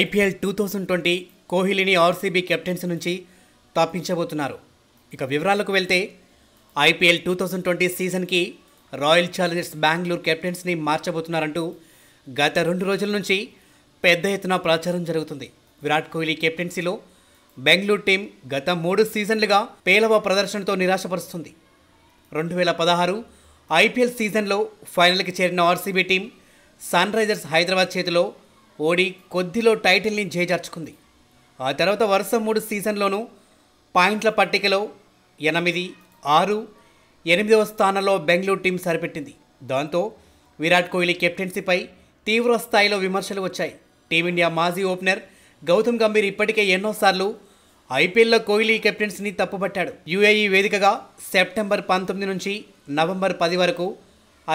IPL two thousand twenty కోహ్లీని RCB captaincy నుంచి తప్పించబోతున్నారు ఇక వివరాలకు వెళ్తే ఐపీఎల్ టూ థౌజండ్ ట్వంటీ సీజన్కి రాయల్ ఛాలెంజర్స్ బెంగళూరు కెప్టెన్స్ని మార్చబోతున్నారంటూ గత రెండు రోజుల నుంచి పెద్ద ఎత్తున ప్రచారం జరుగుతుంది విరాట్ కోహ్లీ కెప్టెన్సీలో బెంగళూరు టీం గత మూడు సీజన్లుగా పేలవ ప్రదర్శనతో నిరాశపరుస్తుంది రెండు వేల పదహారు ఐపీఎల్ సీజన్లో ఫైనల్కి చేరిన RCB team sunrisers Hyderabad చేతిలో ఓడి కొద్దిలో టైటిల్ని చేజార్చుకుంది ఆ తర్వాత వరుస మూడు సీజన్లోనూ పాయింట్ల పట్టికలో ఎనిమిది ఆరు ఎనిమిదవ స్థానంలో బెంగళూరు టీం సరిపెట్టింది దాంతో విరాట్ కోహ్లీ కెప్టెన్సీపై తీవ్ర స్థాయిలో విమర్శలు వచ్చాయి టీమిండియా మాజీ ఓపెనర్ గౌతమ్ గంభీర్ ఇప్పటికే ఎన్నోసార్లు ఐపీఎల్లో కోహ్లీ కెప్టెన్సీని తప్పుపట్టాడు యూఏఈ వేదికగా సెప్టెంబర్ పంతొమ్మిది నుంచి నవంబర్ పది వరకు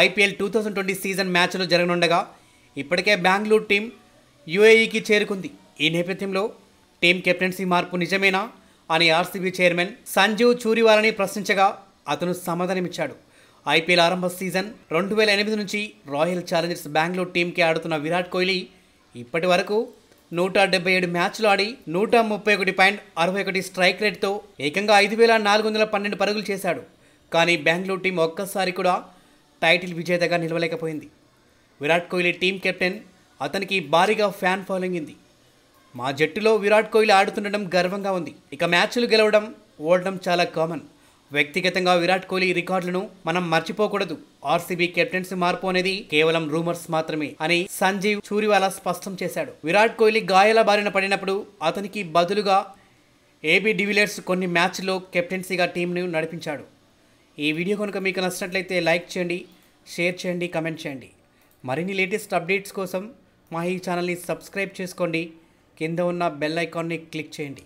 IPL two thousand twenty season మ్యాచ్లు జరగనుండగా ఇప్పటికే బెంగళూరు టీం యుఏఈకి చేరుకుంది ఈ నేపథ్యంలో టీం కెప్టెన్సీ మార్పు నిజమేనా అని ఆర్సీబీ చైర్మన్ సంజీవ్ చూరివాలని ప్రశ్నించగా అతను సమాధానమిచ్చాడు ఐపీఎల్ ఆరంభ సీజన్ రెండు వేల ఎనిమిది నుంచి రాయల్ ఛాలెంజర్స్ బెంగళూరు టీంకి ఆడుతున్న విరాట్ కోహ్లీ ఇప్పటి వరకు నూట డెబ్బై ఏడు మ్యాచ్లు ఆడి నూట ముప్పై ఒకటి పాయింట్ అరవై ఒకటి స్ట్రైక్ రేట్తో ఏకంగా ఐదు వేల నాలుగు వందల పన్నెండు పరుగులు చేశాడు కానీ బెంగళూరు టీం ఒక్కసారి కూడా టైటిల్ విజేతగా నిలవలేకపోయింది విరాట్ కోహ్లీ టీం కెప్టెన్ అతనికి భారీగా ఫ్యాన్ ఫాలోయింగ్ ఉంది మా జట్టులో విరాట్ కోహ్లీ ఆడుతుండడం గర్వంగా ఉంది ఇక మ్యాచ్లు గెలవడం ఓడడం చాలా కామన్ వ్యక్తిగతంగా విరాట్ కోహ్లీ రికార్డులను మనం మర్చిపోకూడదు ఆర్సీబీ కెప్టెన్సీ మార్పు అనేది కేవలం రూమర్స్ మాత్రమే అని సంజీవ్ చూరివాలా స్పష్టం చేశాడు విరాట్ కోహ్లీ గాయాల బారిన పడినప్పుడు అతనికి బదులుగా ఏబీ డివిలియర్స్ కొన్ని మ్యాచ్ల్లో కెప్టెన్సీగా టీంను నడిపించాడు ఈ వీడియో కనుక మీకు నచ్చినట్లయితే లైక్ చేయండి షేర్ చేయండి కమెంట్ చేయండి మరిన్ని లేటెస్ట్ అప్డేట్స్ కోసం మా ఈ ఛానల్ని సబ్స్క్రైబ్ చేసుకోండి కింద ఉన్న బెల్ ఐకాన్ని క్లిక్ చేయండి